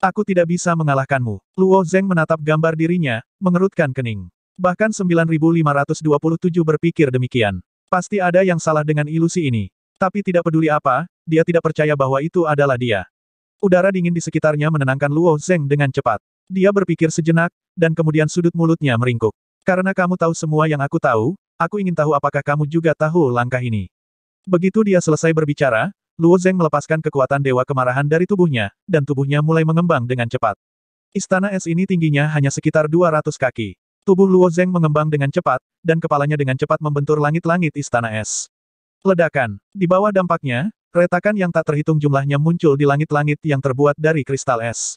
Aku tidak bisa mengalahkanmu. Luo Zeng menatap gambar dirinya, mengerutkan kening. Bahkan 9527 berpikir demikian. Pasti ada yang salah dengan ilusi ini. Tapi tidak peduli apa, dia tidak percaya bahwa itu adalah dia. Udara dingin di sekitarnya menenangkan Luo Zeng dengan cepat. Dia berpikir sejenak, dan kemudian sudut mulutnya meringkuk. Karena kamu tahu semua yang aku tahu, aku ingin tahu apakah kamu juga tahu langkah ini. Begitu dia selesai berbicara, Luo Zeng melepaskan kekuatan dewa kemarahan dari tubuhnya, dan tubuhnya mulai mengembang dengan cepat. Istana es ini tingginya hanya sekitar 200 kaki. Tubuh Luo Zeng mengembang dengan cepat, dan kepalanya dengan cepat membentur langit-langit istana es. Ledakan. Di bawah dampaknya, retakan yang tak terhitung jumlahnya muncul di langit-langit yang terbuat dari kristal es.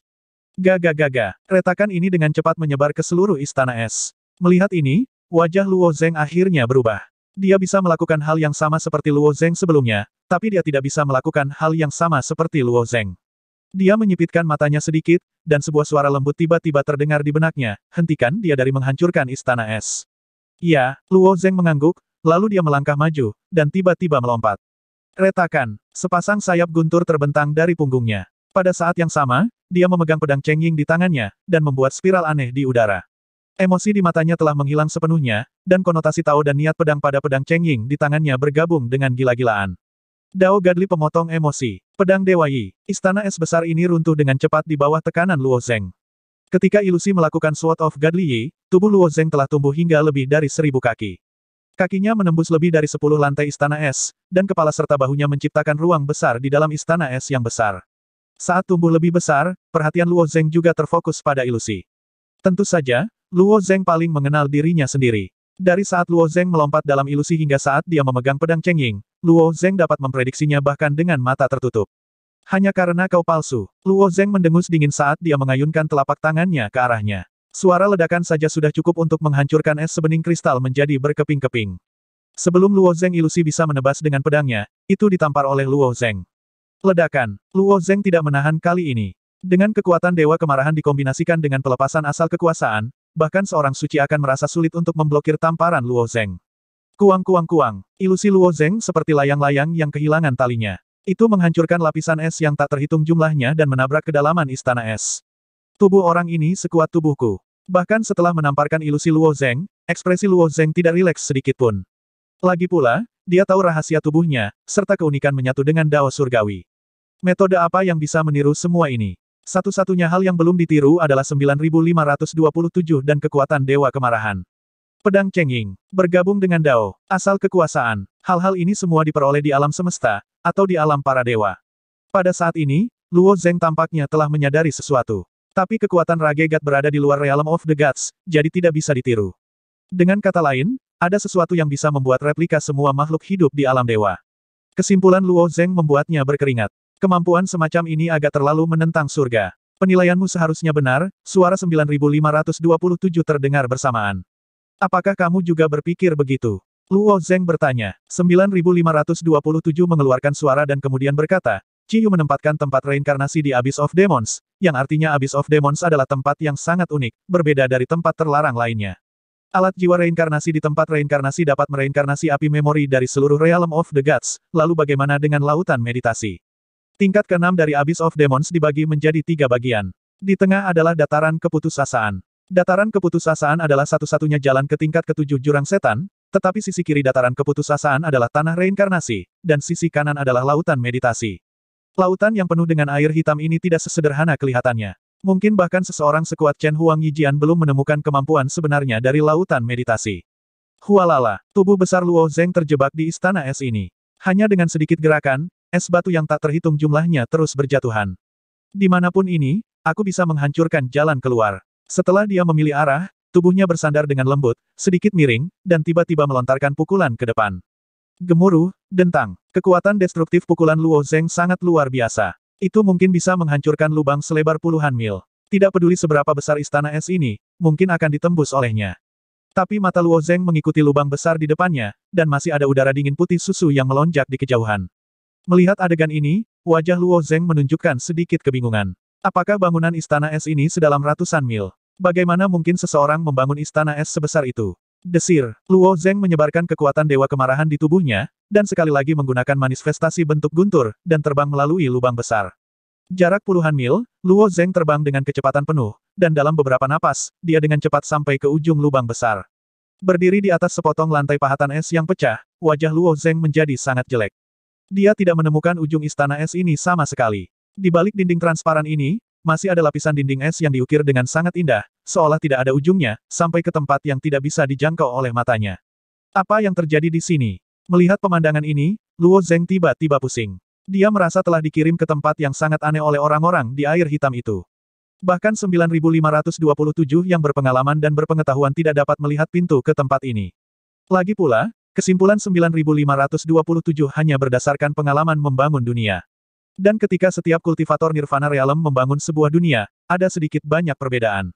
Gaga-gaga. Retakan ini dengan cepat menyebar ke seluruh istana es. Melihat ini, wajah Luo Zeng akhirnya berubah. Dia bisa melakukan hal yang sama seperti Luo Zeng sebelumnya, tapi dia tidak bisa melakukan hal yang sama seperti Luo Zeng. Dia menyipitkan matanya sedikit, dan sebuah suara lembut tiba-tiba terdengar di benaknya, hentikan dia dari menghancurkan istana es. Ya, Luo Zeng mengangguk, lalu dia melangkah maju, dan tiba-tiba melompat. Retakan, sepasang sayap guntur terbentang dari punggungnya. Pada saat yang sama, dia memegang pedang Chengying di tangannya, dan membuat spiral aneh di udara. Emosi di matanya telah menghilang sepenuhnya, dan konotasi Tao dan niat pedang pada pedang Cheng Ying di tangannya bergabung dengan gila-gilaan. Dao Gadli pemotong emosi. Pedang Dewa Yi, istana es besar ini runtuh dengan cepat di bawah tekanan Luo Zeng. Ketika ilusi melakukan Sword of gadli Yi, tubuh Luo Zeng telah tumbuh hingga lebih dari seribu kaki. Kakinya menembus lebih dari sepuluh lantai istana es, dan kepala serta bahunya menciptakan ruang besar di dalam istana es yang besar. Saat tumbuh lebih besar, perhatian Luo Zeng juga terfokus pada ilusi. Tentu saja, Luo Zeng paling mengenal dirinya sendiri. Dari saat Luo Zeng melompat dalam ilusi hingga saat dia memegang pedang Cheng Ying, Luo Zeng dapat memprediksinya bahkan dengan mata tertutup. Hanya karena kau palsu, Luo Zeng mendengus dingin saat dia mengayunkan telapak tangannya ke arahnya. Suara ledakan saja sudah cukup untuk menghancurkan es sebening kristal menjadi berkeping-keping. Sebelum Luo Zeng ilusi bisa menebas dengan pedangnya, itu ditampar oleh Luo Zeng. Ledakan, Luo Zeng tidak menahan kali ini. Dengan kekuatan Dewa Kemarahan dikombinasikan dengan pelepasan asal kekuasaan, bahkan seorang suci akan merasa sulit untuk memblokir tamparan Luo Zeng. Kuang-kuang-kuang, ilusi Luo Zeng seperti layang-layang yang kehilangan talinya. Itu menghancurkan lapisan es yang tak terhitung jumlahnya dan menabrak kedalaman istana es. Tubuh orang ini sekuat tubuhku. Bahkan setelah menamparkan ilusi Luo Zeng, ekspresi Luo Zeng tidak rileks sedikitpun. Lagi pula, dia tahu rahasia tubuhnya, serta keunikan menyatu dengan Dao Surgawi. Metode apa yang bisa meniru semua ini? Satu-satunya hal yang belum ditiru adalah 9527 dan kekuatan Dewa Kemarahan. Pedang Cenging. Bergabung dengan Dao. Asal kekuasaan. Hal-hal ini semua diperoleh di alam semesta, atau di alam para dewa. Pada saat ini, Luo Zeng tampaknya telah menyadari sesuatu. Tapi kekuatan Rage God berada di luar Realm of the Gods, jadi tidak bisa ditiru. Dengan kata lain, ada sesuatu yang bisa membuat replika semua makhluk hidup di alam dewa. Kesimpulan Luo Zeng membuatnya berkeringat. Kemampuan semacam ini agak terlalu menentang surga. Penilaianmu seharusnya benar, suara 9527 terdengar bersamaan. Apakah kamu juga berpikir begitu? Luo Zeng bertanya. 9527 mengeluarkan suara dan kemudian berkata, Ciyu menempatkan tempat reinkarnasi di Abyss of Demons, yang artinya Abyss of Demons adalah tempat yang sangat unik, berbeda dari tempat terlarang lainnya. Alat jiwa reinkarnasi di tempat reinkarnasi dapat mereinkarnasi api memori dari seluruh Realm of the Gods, lalu bagaimana dengan lautan meditasi? Tingkat ke-6 dari Abyss of Demons dibagi menjadi tiga bagian. Di tengah adalah dataran keputusasaan. Dataran keputusasaan adalah satu-satunya jalan ke tingkat ketujuh jurang setan, tetapi sisi kiri dataran keputusasaan adalah tanah reinkarnasi, dan sisi kanan adalah lautan meditasi. Lautan yang penuh dengan air hitam ini tidak sesederhana kelihatannya. Mungkin bahkan seseorang sekuat Chen Huang Yijian belum menemukan kemampuan sebenarnya dari lautan meditasi. Hualala, tubuh besar Luo Zeng terjebak di istana es ini. Hanya dengan sedikit gerakan, Es batu yang tak terhitung jumlahnya terus berjatuhan. Dimanapun ini, aku bisa menghancurkan jalan keluar. Setelah dia memilih arah, tubuhnya bersandar dengan lembut, sedikit miring, dan tiba-tiba melontarkan pukulan ke depan. Gemuruh, dentang. Kekuatan destruktif pukulan Luo Zeng sangat luar biasa. Itu mungkin bisa menghancurkan lubang selebar puluhan mil. Tidak peduli seberapa besar istana es ini, mungkin akan ditembus olehnya. Tapi mata Luo Zeng mengikuti lubang besar di depannya, dan masih ada udara dingin putih susu yang melonjak di kejauhan. Melihat adegan ini, wajah Luo Zeng menunjukkan sedikit kebingungan. Apakah bangunan istana es ini sedalam ratusan mil? Bagaimana mungkin seseorang membangun istana es sebesar itu? Desir, Luo Zeng menyebarkan kekuatan dewa kemarahan di tubuhnya, dan sekali lagi menggunakan manifestasi bentuk guntur, dan terbang melalui lubang besar. Jarak puluhan mil, Luo Zeng terbang dengan kecepatan penuh, dan dalam beberapa napas, dia dengan cepat sampai ke ujung lubang besar. Berdiri di atas sepotong lantai pahatan es yang pecah, wajah Luo Zeng menjadi sangat jelek. Dia tidak menemukan ujung istana es ini sama sekali. Di balik dinding transparan ini, masih ada lapisan dinding es yang diukir dengan sangat indah, seolah tidak ada ujungnya, sampai ke tempat yang tidak bisa dijangkau oleh matanya. Apa yang terjadi di sini? Melihat pemandangan ini, Luo Zeng tiba-tiba pusing. Dia merasa telah dikirim ke tempat yang sangat aneh oleh orang-orang di air hitam itu. Bahkan 9527 yang berpengalaman dan berpengetahuan tidak dapat melihat pintu ke tempat ini. Lagi pula, Kesimpulan 9527 hanya berdasarkan pengalaman membangun dunia. Dan ketika setiap kultivator Nirvana Realm membangun sebuah dunia, ada sedikit banyak perbedaan.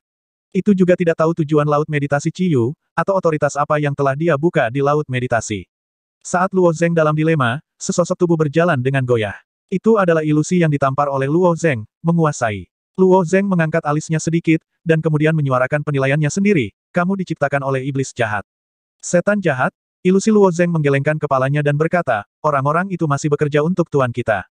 Itu juga tidak tahu tujuan Laut Meditasi Ciyu, atau otoritas apa yang telah dia buka di Laut Meditasi. Saat Luo Zeng dalam dilema, sesosok tubuh berjalan dengan goyah. Itu adalah ilusi yang ditampar oleh Luo Zeng, menguasai. Luo Zeng mengangkat alisnya sedikit, dan kemudian menyuarakan penilaiannya sendiri, kamu diciptakan oleh iblis jahat. Setan jahat, Ilusi Luo Zeng menggelengkan kepalanya dan berkata, orang-orang itu masih bekerja untuk tuan kita.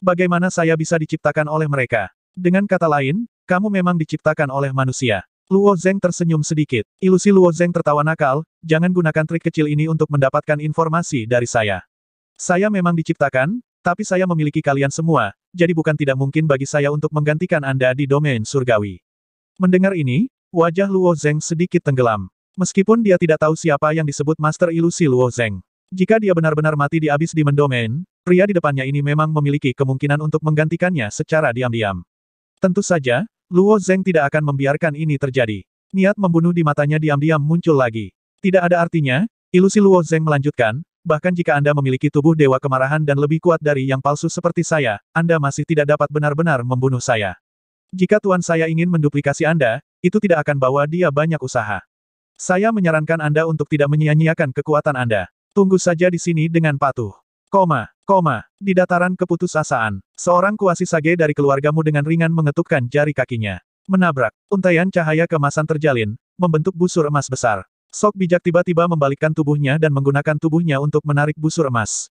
Bagaimana saya bisa diciptakan oleh mereka? Dengan kata lain, kamu memang diciptakan oleh manusia. Luo Zeng tersenyum sedikit. Ilusi Luo Zeng tertawa nakal, jangan gunakan trik kecil ini untuk mendapatkan informasi dari saya. Saya memang diciptakan, tapi saya memiliki kalian semua, jadi bukan tidak mungkin bagi saya untuk menggantikan Anda di domain surgawi. Mendengar ini, wajah Luo Zeng sedikit tenggelam. Meskipun dia tidak tahu siapa yang disebut Master Ilusi Luo Zeng. Jika dia benar-benar mati di abis di mendomen, pria di depannya ini memang memiliki kemungkinan untuk menggantikannya secara diam-diam. Tentu saja, Luo Zeng tidak akan membiarkan ini terjadi. Niat membunuh di matanya diam-diam muncul lagi. Tidak ada artinya, ilusi Luo Zeng melanjutkan, bahkan jika Anda memiliki tubuh dewa kemarahan dan lebih kuat dari yang palsu seperti saya, Anda masih tidak dapat benar-benar membunuh saya. Jika tuan saya ingin menduplikasi Anda, itu tidak akan bawa dia banyak usaha. Saya menyarankan Anda untuk tidak menyia-nyiakan kekuatan Anda. Tunggu saja di sini dengan patuh. Koma, koma, di dataran keputusasaan, seorang kuasi sage dari keluargamu dengan ringan mengetukkan jari kakinya. Menabrak, untaian cahaya kemasan terjalin, membentuk busur emas besar. Sok bijak tiba-tiba membalikkan tubuhnya dan menggunakan tubuhnya untuk menarik busur emas.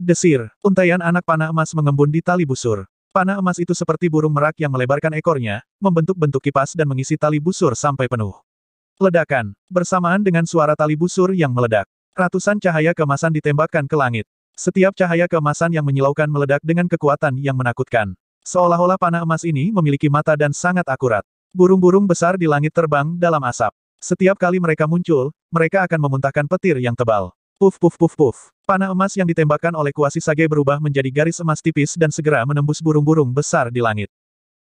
Desir, untaian anak panah emas mengembun di tali busur. Panah emas itu seperti burung merak yang melebarkan ekornya, membentuk bentuk kipas dan mengisi tali busur sampai penuh. Ledakan, bersamaan dengan suara tali busur yang meledak. Ratusan cahaya kemasan ditembakkan ke langit. Setiap cahaya kemasan yang menyilaukan meledak dengan kekuatan yang menakutkan. Seolah-olah panah emas ini memiliki mata dan sangat akurat. Burung-burung besar di langit terbang dalam asap. Setiap kali mereka muncul, mereka akan memuntahkan petir yang tebal. Puf puf puf puf. Panah emas yang ditembakkan oleh kuasi sage berubah menjadi garis emas tipis dan segera menembus burung-burung besar di langit.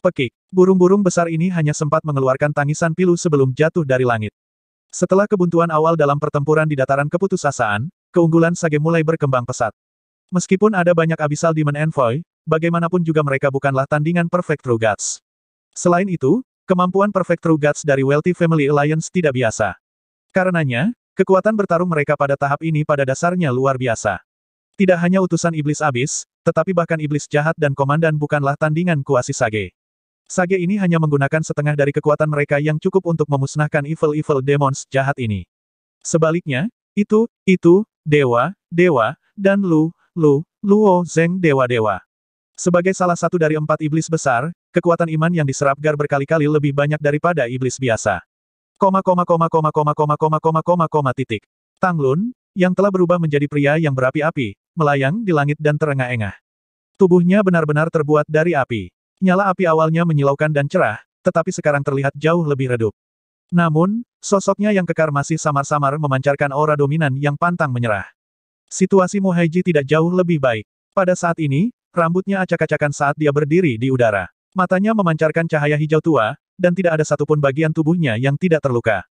Pekik. Burung-burung besar ini hanya sempat mengeluarkan tangisan pilu sebelum jatuh dari langit. Setelah kebuntuan awal dalam pertempuran di dataran keputusasaan, keunggulan Sage mulai berkembang pesat. Meskipun ada banyak abisal di Envoy, bagaimanapun juga mereka bukanlah tandingan Perfect True Guts. Selain itu, kemampuan Perfect True Guts dari Wealthy Family Alliance tidak biasa. Karenanya, kekuatan bertarung mereka pada tahap ini pada dasarnya luar biasa. Tidak hanya utusan iblis abis, tetapi bahkan iblis jahat dan komandan bukanlah tandingan kuasi Sage. Sage ini hanya menggunakan setengah dari kekuatan mereka yang cukup untuk memusnahkan evil-evil demons jahat ini. Sebaliknya, itu, itu, dewa, dewa, dan Lu, Lu, Luo Zeng dewa-dewa. Sebagai salah satu dari empat iblis besar, kekuatan iman yang diserap Gar berkali-kali lebih banyak daripada iblis biasa. Koma koma koma koma koma koma koma koma koma koma titik. Tanglun, yang telah berubah menjadi pria yang berapi-api, melayang di langit dan terengah-engah. Tubuhnya benar-benar terbuat dari api. Nyala api awalnya menyilaukan dan cerah, tetapi sekarang terlihat jauh lebih redup. Namun, sosoknya yang kekar masih samar-samar memancarkan aura dominan yang pantang menyerah. Situasi Muhaiji tidak jauh lebih baik. Pada saat ini, rambutnya acak-acakan saat dia berdiri di udara. Matanya memancarkan cahaya hijau tua, dan tidak ada satupun bagian tubuhnya yang tidak terluka.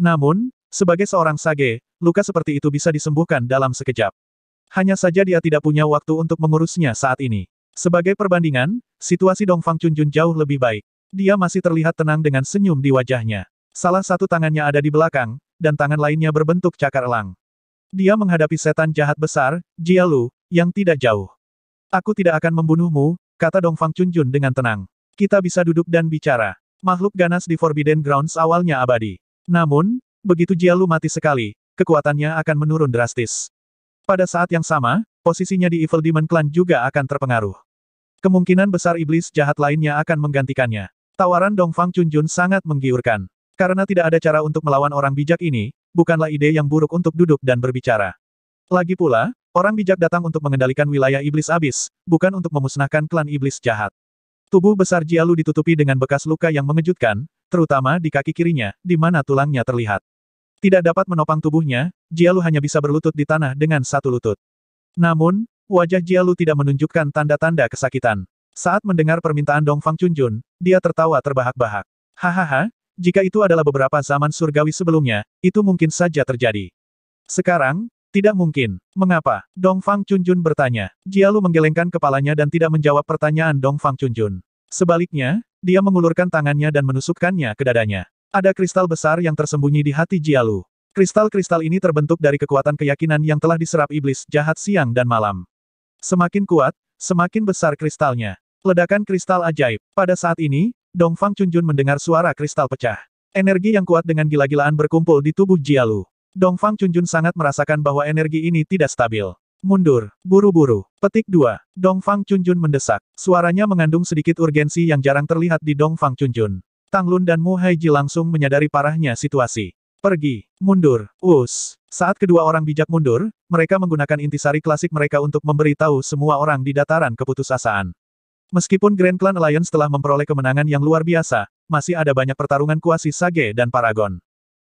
Namun, sebagai seorang sage, luka seperti itu bisa disembuhkan dalam sekejap. Hanya saja dia tidak punya waktu untuk mengurusnya saat ini. Sebagai perbandingan, situasi Dongfang Fang Chunjun jauh lebih baik. Dia masih terlihat tenang dengan senyum di wajahnya. Salah satu tangannya ada di belakang, dan tangan lainnya berbentuk cakar elang. Dia menghadapi setan jahat besar, Jialu, yang tidak jauh. Aku tidak akan membunuhmu, kata Dongfang Fang Chunjun dengan tenang. Kita bisa duduk dan bicara. Makhluk ganas di Forbidden Grounds awalnya abadi. Namun, begitu Jialu mati sekali, kekuatannya akan menurun drastis. Pada saat yang sama, posisinya di Evil Demon Clan juga akan terpengaruh. Kemungkinan besar iblis jahat lainnya akan menggantikannya. Tawaran Dongfang Chunjun sangat menggiurkan. Karena tidak ada cara untuk melawan orang bijak ini, bukanlah ide yang buruk untuk duduk dan berbicara. Lagi pula, orang bijak datang untuk mengendalikan wilayah iblis abis, bukan untuk memusnahkan klan iblis jahat. Tubuh besar Jialu ditutupi dengan bekas luka yang mengejutkan, terutama di kaki kirinya, di mana tulangnya terlihat. Tidak dapat menopang tubuhnya, Jialu hanya bisa berlutut di tanah dengan satu lutut. Namun, wajah Jialu tidak menunjukkan tanda-tanda kesakitan. Saat mendengar permintaan Dong Fang Chunjun, dia tertawa terbahak-bahak. Hahaha, jika itu adalah beberapa zaman surgawi sebelumnya, itu mungkin saja terjadi. Sekarang, tidak mungkin. Mengapa? Dong Fang Chunjun bertanya. Jialu menggelengkan kepalanya dan tidak menjawab pertanyaan Dong Fang Chunjun. Sebaliknya, dia mengulurkan tangannya dan menusukkannya ke dadanya. Ada kristal besar yang tersembunyi di hati Jialu. Kristal-kristal ini terbentuk dari kekuatan keyakinan yang telah diserap iblis jahat siang dan malam. Semakin kuat, semakin besar kristalnya. Ledakan kristal ajaib. Pada saat ini, Dongfang Chunjun mendengar suara kristal pecah. Energi yang kuat dengan gila-gilaan berkumpul di tubuh Jialu. Dongfang Chunjun sangat merasakan bahwa energi ini tidak stabil. Mundur, buru-buru. Petik 2. Dongfang Chunjun mendesak. Suaranya mengandung sedikit urgensi yang jarang terlihat di Dongfang Chunjun. Lun dan Mu Haiji langsung menyadari parahnya situasi. Pergi, mundur, us. Saat kedua orang bijak mundur, mereka menggunakan intisari klasik mereka untuk memberitahu semua orang di dataran keputusasaan. Meskipun Grand Clan Alliance telah memperoleh kemenangan yang luar biasa, masih ada banyak pertarungan kuasi Sage dan Paragon.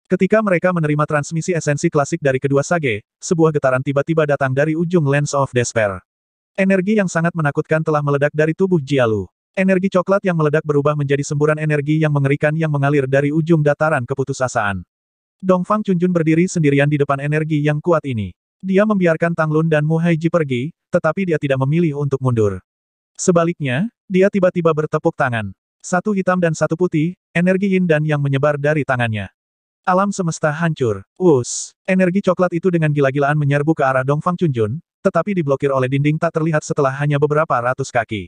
Ketika mereka menerima transmisi esensi klasik dari kedua Sage, sebuah getaran tiba-tiba datang dari ujung Lens of Despair. Energi yang sangat menakutkan telah meledak dari tubuh Jialu. Energi coklat yang meledak berubah menjadi semburan energi yang mengerikan yang mengalir dari ujung dataran keputusasaan. Dongfang Chunjun berdiri sendirian di depan energi yang kuat ini. Dia membiarkan Tang Lun dan Mu Haiji pergi, tetapi dia tidak memilih untuk mundur. Sebaliknya, dia tiba-tiba bertepuk tangan. Satu hitam dan satu putih, energi yin dan yang menyebar dari tangannya. Alam semesta hancur. Us, Energi coklat itu dengan gila-gilaan menyerbu ke arah Dongfang Chunjun, tetapi diblokir oleh dinding tak terlihat setelah hanya beberapa ratus kaki.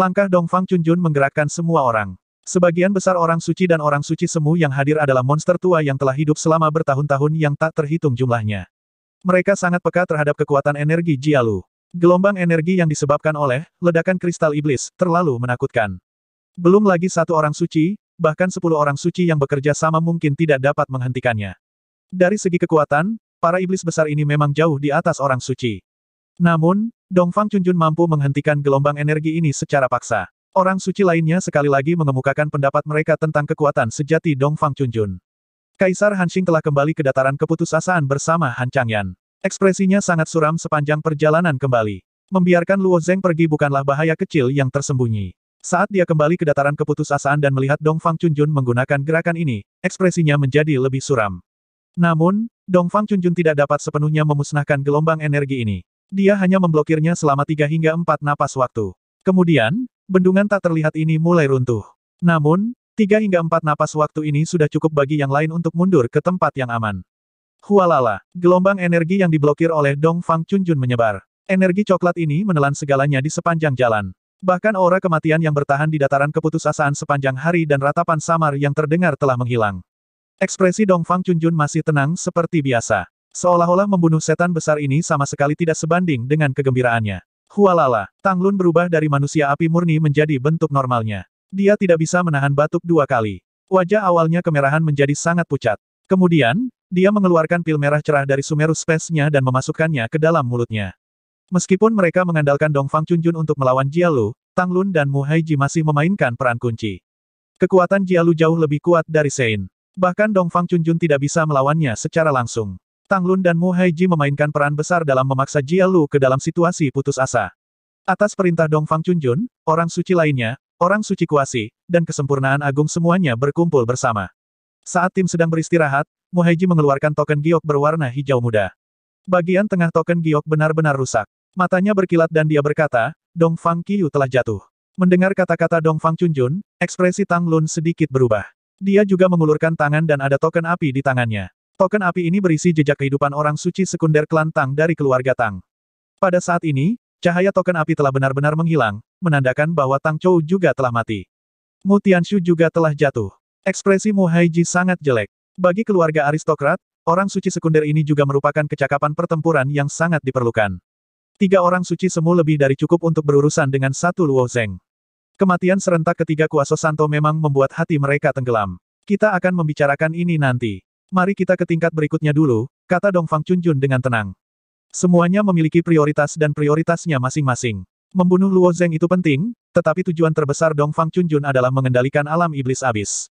Langkah Dongfang Chunjun menggerakkan semua orang. Sebagian besar orang suci dan orang suci semu yang hadir adalah monster tua yang telah hidup selama bertahun-tahun yang tak terhitung jumlahnya. Mereka sangat peka terhadap kekuatan energi Jialu. Gelombang energi yang disebabkan oleh ledakan kristal iblis terlalu menakutkan. Belum lagi satu orang suci, bahkan sepuluh orang suci yang bekerja sama mungkin tidak dapat menghentikannya. Dari segi kekuatan, para iblis besar ini memang jauh di atas orang suci. Namun, Dongfang Chunjun mampu menghentikan gelombang energi ini secara paksa. Orang suci lainnya sekali lagi mengemukakan pendapat mereka tentang kekuatan sejati Dongfang Chunjun. Kaisar Hanxing telah kembali ke dataran keputusasaan bersama Han Changyan. Ekspresinya sangat suram sepanjang perjalanan kembali. Membiarkan Luo Zeng pergi bukanlah bahaya kecil yang tersembunyi. Saat dia kembali ke dataran keputusasaan dan melihat Dongfang Chunjun menggunakan gerakan ini, ekspresinya menjadi lebih suram. Namun, Dongfang Chunjun tidak dapat sepenuhnya memusnahkan gelombang energi ini. Dia hanya memblokirnya selama tiga hingga empat napas waktu. Kemudian, bendungan tak terlihat ini mulai runtuh. Namun, tiga hingga empat napas waktu ini sudah cukup bagi yang lain untuk mundur ke tempat yang aman. Hualala, gelombang energi yang diblokir oleh Dong Fang Chunjun menyebar. Energi coklat ini menelan segalanya di sepanjang jalan. Bahkan aura kematian yang bertahan di dataran keputusasaan sepanjang hari dan ratapan samar yang terdengar telah menghilang. Ekspresi Dong Fang Chunjun masih tenang seperti biasa. Seolah-olah membunuh setan besar ini sama sekali tidak sebanding dengan kegembiraannya. Hualala, Tang Lun berubah dari manusia api murni menjadi bentuk normalnya. Dia tidak bisa menahan batuk dua kali. Wajah awalnya kemerahan menjadi sangat pucat. Kemudian, dia mengeluarkan pil merah cerah dari Sumeru Space-nya dan memasukkannya ke dalam mulutnya. Meskipun mereka mengandalkan Dong Fang Chunjun untuk melawan Jialu, Tang Lun dan Mu Haiji masih memainkan peran kunci. Kekuatan Jialu jauh lebih kuat dari Sein. Bahkan Dong Fang Chunjun tidak bisa melawannya secara langsung. Tang Lun dan Mu Haiji memainkan peran besar dalam memaksa Jia Lu ke dalam situasi putus asa. Atas perintah Dong Fang Chunjun, orang suci lainnya, orang suci kuasi, dan kesempurnaan agung semuanya berkumpul bersama. Saat tim sedang beristirahat, Mu Haiji mengeluarkan token giok berwarna hijau muda. Bagian tengah token giok benar-benar rusak. Matanya berkilat dan dia berkata, Dong Fang Qiu telah jatuh. Mendengar kata-kata Dong Fang Chunjun, ekspresi Tang Lun sedikit berubah. Dia juga mengulurkan tangan dan ada token api di tangannya. Token api ini berisi jejak kehidupan orang suci sekunder klan Tang dari keluarga Tang. Pada saat ini, cahaya token api telah benar-benar menghilang, menandakan bahwa Tang Chou juga telah mati. Mu Tianshu juga telah jatuh. Ekspresi Mu Haiji sangat jelek. Bagi keluarga aristokrat, orang suci sekunder ini juga merupakan kecakapan pertempuran yang sangat diperlukan. Tiga orang suci semu lebih dari cukup untuk berurusan dengan satu Luo Zeng. Kematian serentak ketiga kuasa Santo memang membuat hati mereka tenggelam. Kita akan membicarakan ini nanti. Mari kita ke tingkat berikutnya dulu, kata Dong Fang Chunjun dengan tenang. Semuanya memiliki prioritas dan prioritasnya masing-masing. Membunuh Luo Zeng itu penting, tetapi tujuan terbesar Dong Fang Chunjun adalah mengendalikan alam iblis abis.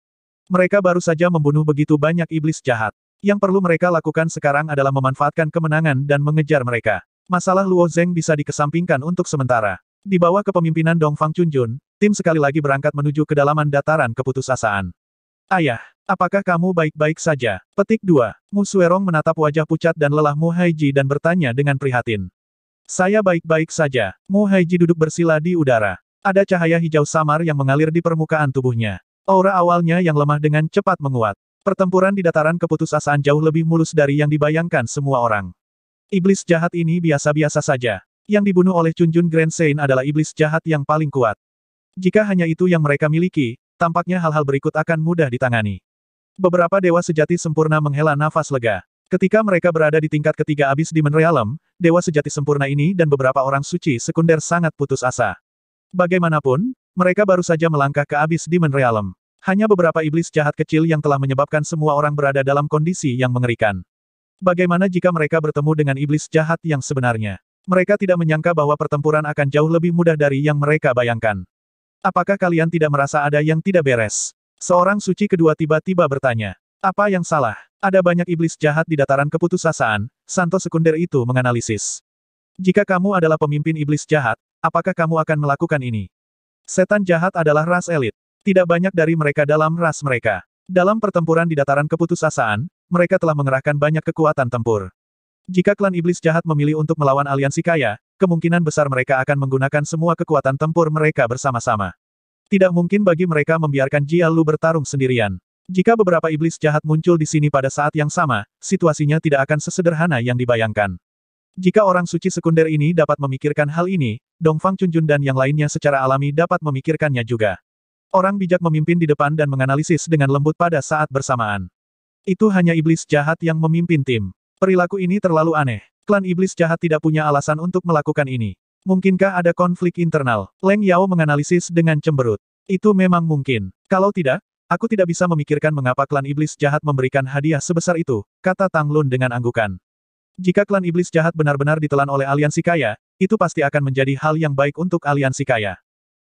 Mereka baru saja membunuh begitu banyak iblis jahat. Yang perlu mereka lakukan sekarang adalah memanfaatkan kemenangan dan mengejar mereka. Masalah Luo Zeng bisa dikesampingkan untuk sementara. Di bawah kepemimpinan Dong Fang Chunjun, tim sekali lagi berangkat menuju kedalaman dataran keputusasaan. Ayah, Apakah kamu baik-baik saja? Petik 2. Suerong menatap wajah pucat dan lelah Mu Haiji dan bertanya dengan prihatin. Saya baik-baik saja. Mu Haiji duduk bersila di udara. Ada cahaya hijau samar yang mengalir di permukaan tubuhnya. Aura awalnya yang lemah dengan cepat menguat. Pertempuran di dataran keputusasaan jauh lebih mulus dari yang dibayangkan semua orang. Iblis jahat ini biasa-biasa saja. Yang dibunuh oleh Chunjun Grand Sein adalah iblis jahat yang paling kuat. Jika hanya itu yang mereka miliki, tampaknya hal-hal berikut akan mudah ditangani. Beberapa dewa sejati sempurna menghela nafas lega. Ketika mereka berada di tingkat ketiga abis Demon Realm, dewa sejati sempurna ini dan beberapa orang suci sekunder sangat putus asa. Bagaimanapun, mereka baru saja melangkah ke abis Demon Realm. Hanya beberapa iblis jahat kecil yang telah menyebabkan semua orang berada dalam kondisi yang mengerikan. Bagaimana jika mereka bertemu dengan iblis jahat yang sebenarnya? Mereka tidak menyangka bahwa pertempuran akan jauh lebih mudah dari yang mereka bayangkan. Apakah kalian tidak merasa ada yang tidak beres? Seorang suci kedua tiba-tiba bertanya. Apa yang salah? Ada banyak iblis jahat di dataran keputusasaan, Santo sekunder itu menganalisis. Jika kamu adalah pemimpin iblis jahat, apakah kamu akan melakukan ini? Setan jahat adalah ras elit. Tidak banyak dari mereka dalam ras mereka. Dalam pertempuran di dataran keputusasaan, mereka telah mengerahkan banyak kekuatan tempur. Jika klan iblis jahat memilih untuk melawan aliansi kaya, kemungkinan besar mereka akan menggunakan semua kekuatan tempur mereka bersama-sama. Tidak mungkin bagi mereka membiarkan Jia Lu bertarung sendirian. Jika beberapa iblis jahat muncul di sini pada saat yang sama, situasinya tidak akan sesederhana yang dibayangkan. Jika orang suci sekunder ini dapat memikirkan hal ini, Dongfang Chunjun dan yang lainnya secara alami dapat memikirkannya juga. Orang bijak memimpin di depan dan menganalisis dengan lembut pada saat bersamaan. Itu hanya iblis jahat yang memimpin tim. Perilaku ini terlalu aneh. Klan iblis jahat tidak punya alasan untuk melakukan ini. Mungkinkah ada konflik internal? Leng Yao menganalisis dengan cemberut. Itu memang mungkin. Kalau tidak, aku tidak bisa memikirkan mengapa klan iblis jahat memberikan hadiah sebesar itu, kata Tang Lun dengan anggukan. Jika klan iblis jahat benar-benar ditelan oleh aliansi kaya, itu pasti akan menjadi hal yang baik untuk aliansi kaya.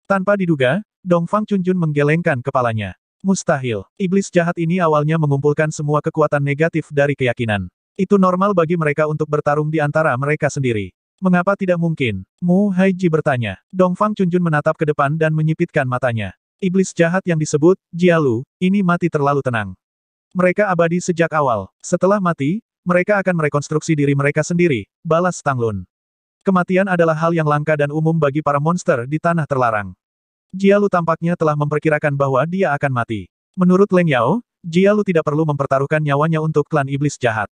Tanpa diduga, Dongfang Fang Chunjun menggelengkan kepalanya. Mustahil, iblis jahat ini awalnya mengumpulkan semua kekuatan negatif dari keyakinan. Itu normal bagi mereka untuk bertarung di antara mereka sendiri. Mengapa tidak mungkin? Mu Haiji bertanya. Dong Fang Chunjun menatap ke depan dan menyipitkan matanya. Iblis jahat yang disebut, Jialu, ini mati terlalu tenang. Mereka abadi sejak awal. Setelah mati, mereka akan merekonstruksi diri mereka sendiri, balas Tang Lun. Kematian adalah hal yang langka dan umum bagi para monster di tanah terlarang. Jialu tampaknya telah memperkirakan bahwa dia akan mati. Menurut Leng Yao, Jialu tidak perlu mempertaruhkan nyawanya untuk klan iblis jahat.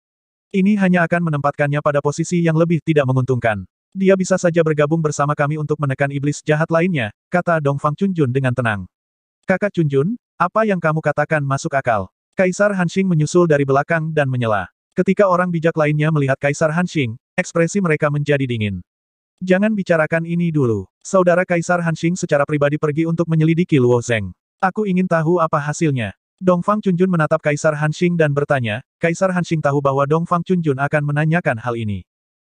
Ini hanya akan menempatkannya pada posisi yang lebih tidak menguntungkan. Dia bisa saja bergabung bersama kami untuk menekan iblis jahat lainnya, kata Dong Fang Chunjun dengan tenang. Kakak Chunjun, apa yang kamu katakan masuk akal? Kaisar Hanshing menyusul dari belakang dan menyela. Ketika orang bijak lainnya melihat Kaisar Hanshing, ekspresi mereka menjadi dingin. Jangan bicarakan ini dulu. Saudara Kaisar Hanshing secara pribadi pergi untuk menyelidiki Luo Zeng. Aku ingin tahu apa hasilnya. Dongfang Fang Chunjun menatap Kaisar Hanxing dan bertanya, Kaisar Hanxing tahu bahwa Dongfang Fang Chunjun akan menanyakan hal ini.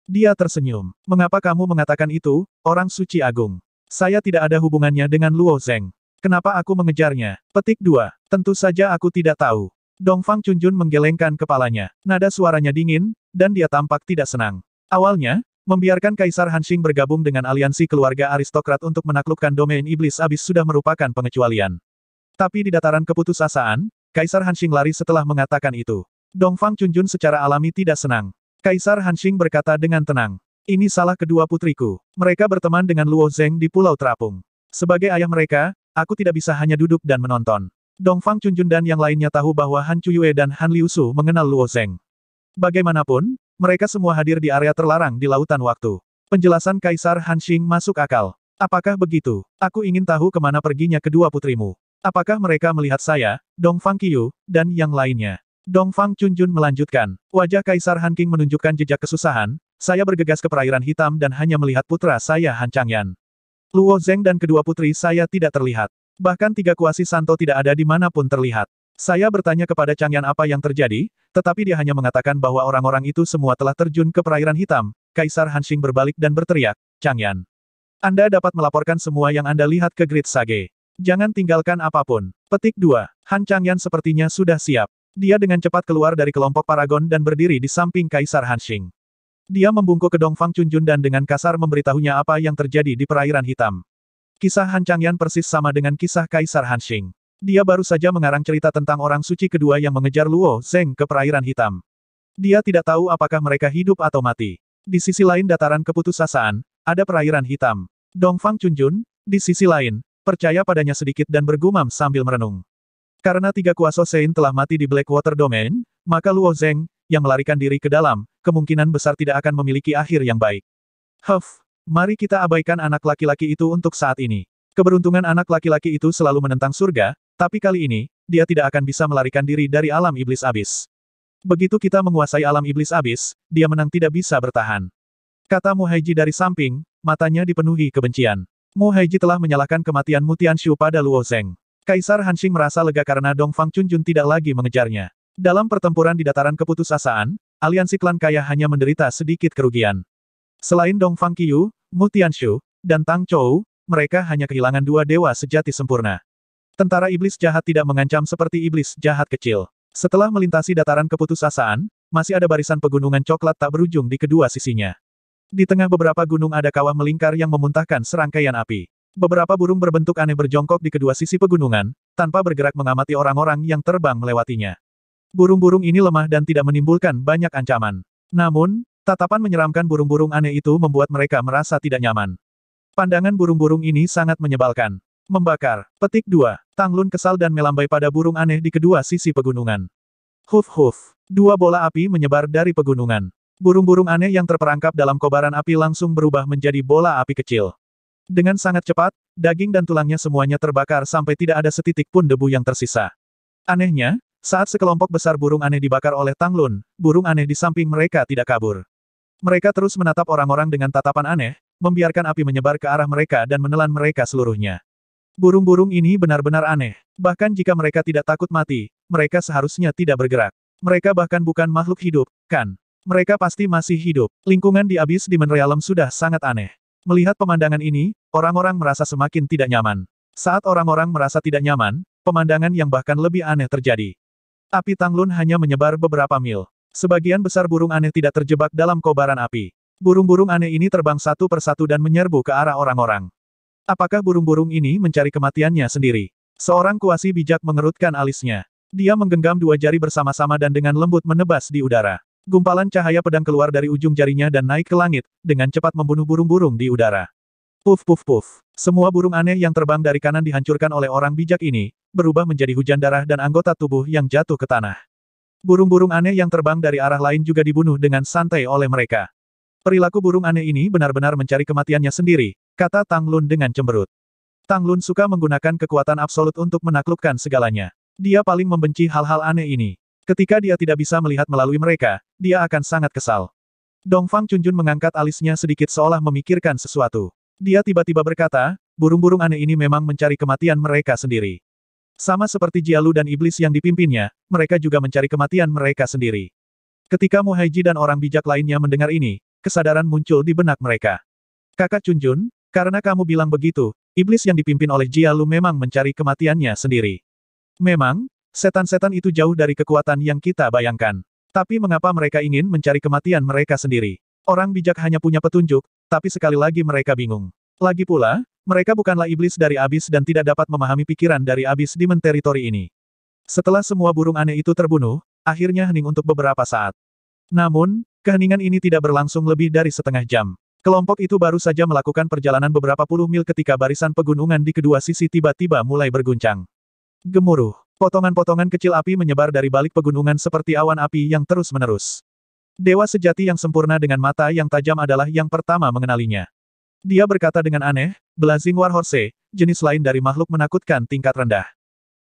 Dia tersenyum. Mengapa kamu mengatakan itu, orang suci agung? Saya tidak ada hubungannya dengan Luo Zeng. Kenapa aku mengejarnya? Petik 2. Tentu saja aku tidak tahu. Dongfang Fang Chunjun menggelengkan kepalanya. Nada suaranya dingin, dan dia tampak tidak senang. Awalnya, membiarkan Kaisar Hanxing bergabung dengan aliansi keluarga aristokrat untuk menaklukkan domain iblis abis sudah merupakan pengecualian. Tapi di dataran keputusasaan, Kaisar Hanshing lari setelah mengatakan itu. Dongfang Chunjun secara alami tidak senang. Kaisar Hanshing berkata dengan tenang. Ini salah kedua putriku. Mereka berteman dengan Luo Zeng di Pulau Terapung. Sebagai ayah mereka, aku tidak bisa hanya duduk dan menonton. Dongfang Chunjun dan yang lainnya tahu bahwa Han Chuyue dan Han Liusu mengenal Luo Zeng. Bagaimanapun, mereka semua hadir di area terlarang di lautan waktu. Penjelasan Kaisar Hanshing masuk akal. Apakah begitu? Aku ingin tahu kemana perginya kedua putrimu. Apakah mereka melihat saya, Dong Fang Qiu, dan yang lainnya? Dong Fang Chunjun melanjutkan, wajah Kaisar Han King menunjukkan jejak kesusahan, saya bergegas ke perairan hitam dan hanya melihat putra saya Han Changyan. Luo Zeng dan kedua putri saya tidak terlihat. Bahkan tiga kuasi Santo tidak ada di pun terlihat. Saya bertanya kepada Changyan apa yang terjadi, tetapi dia hanya mengatakan bahwa orang-orang itu semua telah terjun ke perairan hitam. Kaisar Han berbalik dan berteriak, Changyan. Anda dapat melaporkan semua yang Anda lihat ke Grid Sage. Jangan tinggalkan apapun. Petik 2. Han Changyan sepertinya sudah siap. Dia dengan cepat keluar dari kelompok Paragon dan berdiri di samping Kaisar Xing. Dia membungkuk ke Dongfang Chunjun dan dengan kasar memberitahunya apa yang terjadi di perairan hitam. Kisah Han Changyan persis sama dengan kisah Kaisar Xing. Dia baru saja mengarang cerita tentang orang suci kedua yang mengejar Luo Zeng ke perairan hitam. Dia tidak tahu apakah mereka hidup atau mati. Di sisi lain dataran keputusasaan, ada perairan hitam. Dongfang Chunjun, di sisi lain, percaya padanya sedikit dan bergumam sambil merenung. Karena tiga kuasa Sein telah mati di Blackwater Domain, maka Luo Zeng, yang melarikan diri ke dalam, kemungkinan besar tidak akan memiliki akhir yang baik. Huff, mari kita abaikan anak laki-laki itu untuk saat ini. Keberuntungan anak laki-laki itu selalu menentang surga, tapi kali ini, dia tidak akan bisa melarikan diri dari alam iblis abis. Begitu kita menguasai alam iblis abis, dia menang tidak bisa bertahan. Kata Muhaiji dari samping, matanya dipenuhi kebencian. Mu Haiji telah menyalahkan kematian Mutian Shu pada Luo Zeng. Kaisar Hanxing merasa lega karena Dong Fang Chunjun tidak lagi mengejarnya. Dalam pertempuran di dataran keputusasaan, aliansi klan kaya hanya menderita sedikit kerugian. Selain Dong Fang Qiyu, Mutian Shu, dan Tang Chou, mereka hanya kehilangan dua dewa sejati sempurna. Tentara iblis jahat tidak mengancam seperti iblis jahat kecil. Setelah melintasi dataran keputusasaan, masih ada barisan pegunungan coklat tak berujung di kedua sisinya. Di tengah beberapa gunung ada kawah melingkar yang memuntahkan serangkaian api. Beberapa burung berbentuk aneh berjongkok di kedua sisi pegunungan, tanpa bergerak mengamati orang-orang yang terbang melewatinya. Burung-burung ini lemah dan tidak menimbulkan banyak ancaman. Namun, tatapan menyeramkan burung-burung aneh itu membuat mereka merasa tidak nyaman. Pandangan burung-burung ini sangat menyebalkan. Membakar. Petik dua, Tanglun kesal dan melambai pada burung aneh di kedua sisi pegunungan. Huf-huf. Dua bola api menyebar dari pegunungan. Burung-burung aneh yang terperangkap dalam kobaran api langsung berubah menjadi bola api kecil. Dengan sangat cepat, daging dan tulangnya semuanya terbakar sampai tidak ada setitik pun debu yang tersisa. Anehnya, saat sekelompok besar burung aneh dibakar oleh Tang Lun, burung aneh di samping mereka tidak kabur. Mereka terus menatap orang-orang dengan tatapan aneh, membiarkan api menyebar ke arah mereka dan menelan mereka seluruhnya. Burung-burung ini benar-benar aneh. Bahkan jika mereka tidak takut mati, mereka seharusnya tidak bergerak. Mereka bahkan bukan makhluk hidup, kan? Mereka pasti masih hidup. Lingkungan di abis di Realm sudah sangat aneh. Melihat pemandangan ini, orang-orang merasa semakin tidak nyaman. Saat orang-orang merasa tidak nyaman, pemandangan yang bahkan lebih aneh terjadi. Api Tanglun hanya menyebar beberapa mil. Sebagian besar burung aneh tidak terjebak dalam kobaran api. Burung-burung aneh ini terbang satu persatu dan menyerbu ke arah orang-orang. Apakah burung-burung ini mencari kematiannya sendiri? Seorang kuasi bijak mengerutkan alisnya. Dia menggenggam dua jari bersama-sama dan dengan lembut menebas di udara. Gumpalan cahaya pedang keluar dari ujung jarinya dan naik ke langit, dengan cepat membunuh burung-burung di udara. Puf puf puf. Semua burung aneh yang terbang dari kanan dihancurkan oleh orang bijak ini, berubah menjadi hujan darah dan anggota tubuh yang jatuh ke tanah. Burung-burung aneh yang terbang dari arah lain juga dibunuh dengan santai oleh mereka. Perilaku burung aneh ini benar-benar mencari kematiannya sendiri, kata Tang Lun dengan cemberut. Tang Lun suka menggunakan kekuatan absolut untuk menaklukkan segalanya. Dia paling membenci hal-hal aneh ini. Ketika dia tidak bisa melihat melalui mereka, dia akan sangat kesal. Dong Fang Chunjun mengangkat alisnya sedikit seolah memikirkan sesuatu. Dia tiba-tiba berkata, burung-burung aneh ini memang mencari kematian mereka sendiri. Sama seperti Jialu dan iblis yang dipimpinnya, mereka juga mencari kematian mereka sendiri. Ketika Mu Haiji dan orang bijak lainnya mendengar ini, kesadaran muncul di benak mereka. Kakak Chunjun, karena kamu bilang begitu, iblis yang dipimpin oleh Jialu memang mencari kematiannya sendiri. Memang, Setan-setan itu jauh dari kekuatan yang kita bayangkan. Tapi mengapa mereka ingin mencari kematian mereka sendiri? Orang bijak hanya punya petunjuk, tapi sekali lagi mereka bingung. Lagi pula, mereka bukanlah iblis dari abis dan tidak dapat memahami pikiran dari abis di menteritori ini. Setelah semua burung aneh itu terbunuh, akhirnya hening untuk beberapa saat. Namun, keheningan ini tidak berlangsung lebih dari setengah jam. Kelompok itu baru saja melakukan perjalanan beberapa puluh mil ketika barisan pegunungan di kedua sisi tiba-tiba mulai berguncang. Gemuruh. Potongan-potongan kecil api menyebar dari balik pegunungan seperti awan api yang terus-menerus. Dewa sejati yang sempurna dengan mata yang tajam adalah yang pertama mengenalinya. Dia berkata dengan aneh, Blazing Warhorse, jenis lain dari makhluk menakutkan tingkat rendah.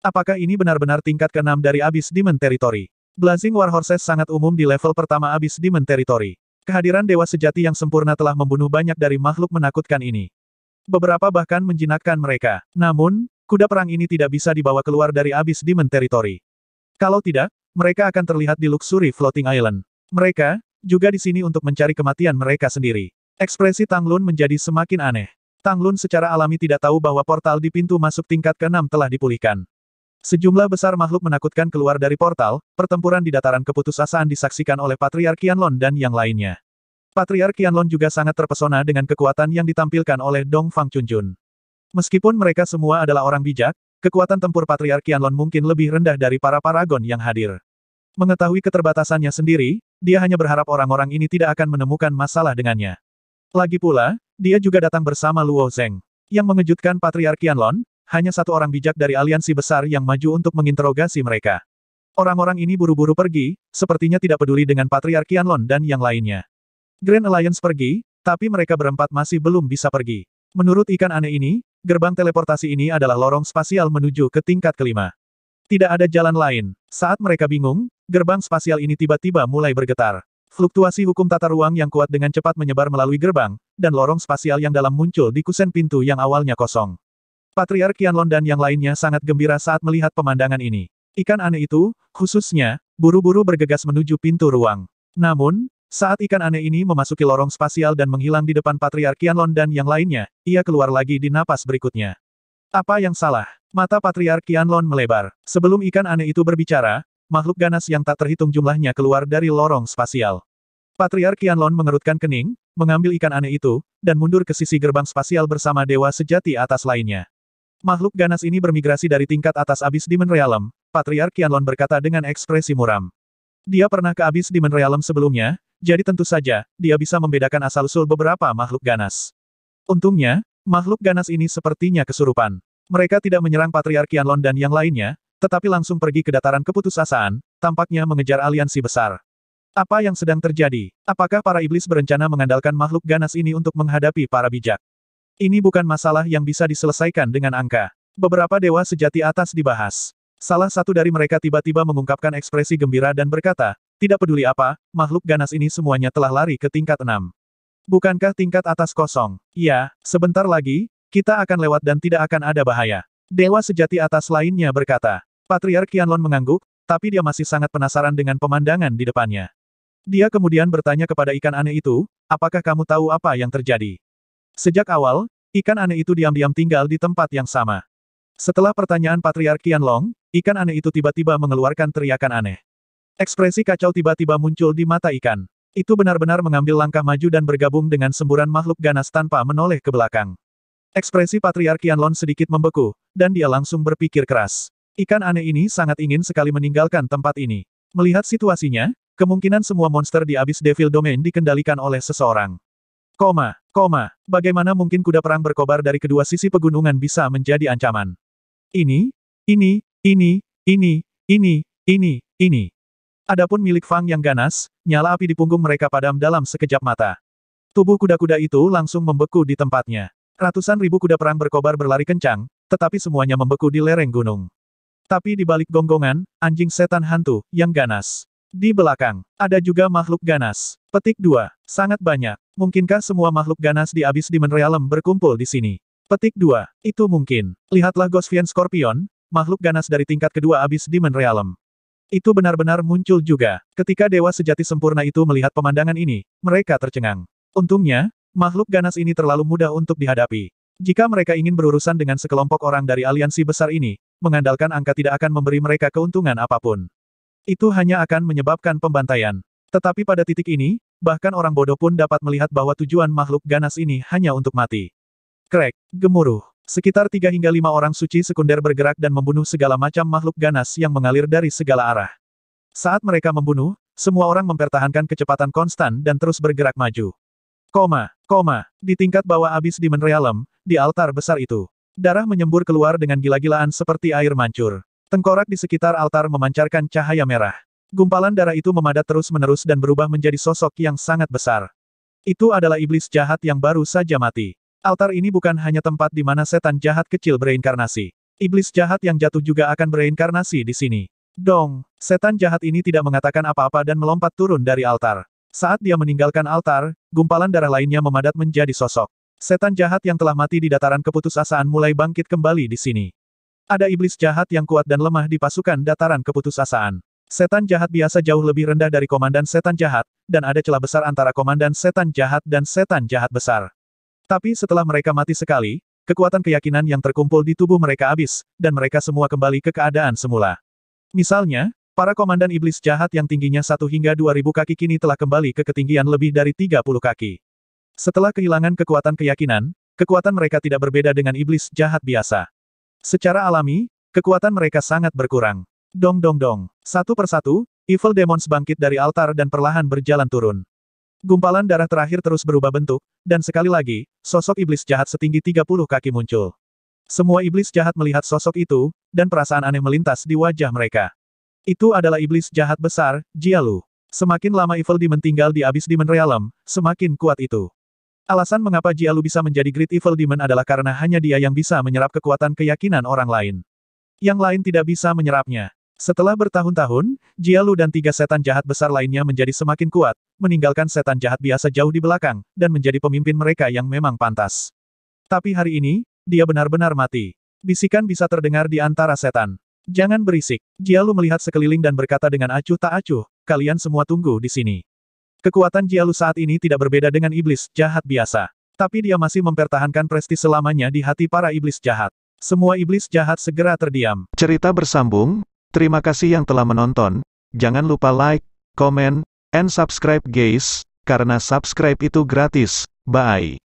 Apakah ini benar-benar tingkat keenam dari Abyss Demon Territory? Blazing Warhorses sangat umum di level pertama Abyss Demon Territory. Kehadiran dewa sejati yang sempurna telah membunuh banyak dari makhluk menakutkan ini. Beberapa bahkan menjinakkan mereka. Namun, kuda perang ini tidak bisa dibawa keluar dari abis Demon Territory. Kalau tidak, mereka akan terlihat di Luxury Floating Island. Mereka, juga di sini untuk mencari kematian mereka sendiri. Ekspresi Tang Lun menjadi semakin aneh. Tang Lun secara alami tidak tahu bahwa portal di pintu masuk tingkat ke-6 telah dipulihkan. Sejumlah besar makhluk menakutkan keluar dari portal, pertempuran di dataran keputusasaan disaksikan oleh Patriark Qianlong dan yang lainnya. Patriark Qianlong juga sangat terpesona dengan kekuatan yang ditampilkan oleh Dong Fang Chunjun. Meskipun mereka semua adalah orang bijak, kekuatan tempur Patriark Anlon mungkin lebih rendah dari para paragon yang hadir. Mengetahui keterbatasannya sendiri, dia hanya berharap orang-orang ini tidak akan menemukan masalah dengannya. Lagi pula, dia juga datang bersama Luo Zeng. Yang mengejutkan Patriark Anlon, hanya satu orang bijak dari aliansi besar yang maju untuk menginterogasi mereka. Orang-orang ini buru-buru pergi, sepertinya tidak peduli dengan Patriark Anlon dan yang lainnya. Grand Alliance pergi, tapi mereka berempat masih belum bisa pergi. Menurut ikan aneh ini, gerbang teleportasi ini adalah lorong spasial menuju ke tingkat kelima. Tidak ada jalan lain. Saat mereka bingung, gerbang spasial ini tiba-tiba mulai bergetar. Fluktuasi hukum tata ruang yang kuat dengan cepat menyebar melalui gerbang, dan lorong spasial yang dalam muncul di kusen pintu yang awalnya kosong. Patriark Qianlong dan yang lainnya sangat gembira saat melihat pemandangan ini. Ikan aneh itu, khususnya, buru-buru bergegas menuju pintu ruang. Namun, saat ikan aneh ini memasuki lorong spasial dan menghilang di depan Patriark Qianlon dan yang lainnya, ia keluar lagi di napas berikutnya. Apa yang salah? Mata Patriark Qianlon melebar. Sebelum ikan aneh itu berbicara, makhluk ganas yang tak terhitung jumlahnya keluar dari lorong spasial. Patriark Qianlon mengerutkan kening, mengambil ikan aneh itu, dan mundur ke sisi gerbang spasial bersama dewa sejati atas lainnya. Makhluk ganas ini bermigrasi dari tingkat atas abis di Menrealem, Patriark Qianlon berkata dengan ekspresi muram. Dia pernah ke abis di Menrealem sebelumnya, jadi tentu saja, dia bisa membedakan asal-usul beberapa makhluk ganas. Untungnya, makhluk ganas ini sepertinya kesurupan. Mereka tidak menyerang Patriark London dan yang lainnya, tetapi langsung pergi ke dataran keputusasaan, tampaknya mengejar aliansi besar. Apa yang sedang terjadi? Apakah para iblis berencana mengandalkan makhluk ganas ini untuk menghadapi para bijak? Ini bukan masalah yang bisa diselesaikan dengan angka. Beberapa dewa sejati atas dibahas. Salah satu dari mereka tiba-tiba mengungkapkan ekspresi gembira dan berkata, tidak peduli apa, makhluk ganas ini semuanya telah lari ke tingkat enam. Bukankah tingkat atas kosong? Ya, sebentar lagi, kita akan lewat dan tidak akan ada bahaya. Dewa sejati atas lainnya berkata. Patriark Qianlon mengangguk, tapi dia masih sangat penasaran dengan pemandangan di depannya. Dia kemudian bertanya kepada ikan aneh itu, apakah kamu tahu apa yang terjadi? Sejak awal, ikan aneh itu diam-diam tinggal di tempat yang sama. Setelah pertanyaan Patriark Qianlong, ikan aneh itu tiba-tiba mengeluarkan teriakan aneh. Ekspresi kacau tiba-tiba muncul di mata ikan. Itu benar-benar mengambil langkah maju dan bergabung dengan semburan makhluk ganas tanpa menoleh ke belakang. Ekspresi Patriark lon sedikit membeku, dan dia langsung berpikir keras. Ikan aneh ini sangat ingin sekali meninggalkan tempat ini. Melihat situasinya, kemungkinan semua monster di Abyss Devil Domain dikendalikan oleh seseorang. Koma, koma, bagaimana mungkin kuda perang berkobar dari kedua sisi pegunungan bisa menjadi ancaman? Ini, ini, ini, ini, ini, ini, ini. Adapun milik Fang yang ganas, nyala api di punggung mereka padam dalam sekejap mata. Tubuh kuda-kuda itu langsung membeku di tempatnya. Ratusan ribu kuda perang berkobar berlari kencang, tetapi semuanya membeku di lereng gunung. Tapi di balik gonggongan, anjing setan hantu, yang ganas. Di belakang, ada juga makhluk ganas. Petik 2. Sangat banyak. Mungkinkah semua makhluk ganas di abis di Menrealem berkumpul di sini? Petik 2. Itu mungkin. Lihatlah Gosvian Scorpion, makhluk ganas dari tingkat kedua abis di Menrealem. Itu benar-benar muncul juga. Ketika dewa sejati sempurna itu melihat pemandangan ini, mereka tercengang. Untungnya, makhluk ganas ini terlalu mudah untuk dihadapi. Jika mereka ingin berurusan dengan sekelompok orang dari aliansi besar ini, mengandalkan angka tidak akan memberi mereka keuntungan apapun. Itu hanya akan menyebabkan pembantaian. Tetapi pada titik ini, bahkan orang bodoh pun dapat melihat bahwa tujuan makhluk ganas ini hanya untuk mati. Krek, gemuruh. Sekitar tiga hingga lima orang suci sekunder bergerak dan membunuh segala macam makhluk ganas yang mengalir dari segala arah. Saat mereka membunuh, semua orang mempertahankan kecepatan konstan dan terus bergerak maju. Koma, koma, di tingkat bawah abis di Menrealem, di altar besar itu. Darah menyembur keluar dengan gila-gilaan seperti air mancur. Tengkorak di sekitar altar memancarkan cahaya merah. Gumpalan darah itu memadat terus-menerus dan berubah menjadi sosok yang sangat besar. Itu adalah iblis jahat yang baru saja mati. Altar ini bukan hanya tempat di mana setan jahat kecil bereinkarnasi. Iblis jahat yang jatuh juga akan bereinkarnasi di sini. Dong, setan jahat ini tidak mengatakan apa-apa dan melompat turun dari altar. Saat dia meninggalkan altar, gumpalan darah lainnya memadat menjadi sosok. Setan jahat yang telah mati di dataran keputusasaan mulai bangkit kembali di sini. Ada iblis jahat yang kuat dan lemah di pasukan dataran keputusasaan. Setan jahat biasa jauh lebih rendah dari komandan setan jahat, dan ada celah besar antara komandan setan jahat dan setan jahat besar. Tapi setelah mereka mati sekali, kekuatan keyakinan yang terkumpul di tubuh mereka habis, dan mereka semua kembali ke keadaan semula. Misalnya, para komandan iblis jahat yang tingginya satu hingga dua ribu kaki kini telah kembali ke ketinggian lebih dari 30 kaki. Setelah kehilangan kekuatan keyakinan, kekuatan mereka tidak berbeda dengan iblis jahat biasa. Secara alami, kekuatan mereka sangat berkurang. Dong dong dong. Satu persatu, evil demons bangkit dari altar dan perlahan berjalan turun. Gumpalan darah terakhir terus berubah bentuk, dan sekali lagi, sosok iblis jahat setinggi 30 kaki muncul. Semua iblis jahat melihat sosok itu, dan perasaan aneh melintas di wajah mereka. Itu adalah iblis jahat besar, Jialu. Semakin lama Evil Demon tinggal di Abyss Demon Realm, semakin kuat itu. Alasan mengapa Jialu bisa menjadi Great Evil Demon adalah karena hanya dia yang bisa menyerap kekuatan keyakinan orang lain. Yang lain tidak bisa menyerapnya. Setelah bertahun-tahun, Jialu dan tiga setan jahat besar lainnya menjadi semakin kuat, meninggalkan setan jahat biasa jauh di belakang, dan menjadi pemimpin mereka yang memang pantas. Tapi hari ini, dia benar-benar mati. Bisikan bisa terdengar di antara setan. Jangan berisik. Jialu melihat sekeliling dan berkata dengan acuh tak acuh, kalian semua tunggu di sini. Kekuatan Jialu saat ini tidak berbeda dengan iblis jahat biasa. Tapi dia masih mempertahankan prestis selamanya di hati para iblis jahat. Semua iblis jahat segera terdiam. Cerita bersambung, Terima kasih yang telah menonton, jangan lupa like, comment, and subscribe guys, karena subscribe itu gratis. Bye.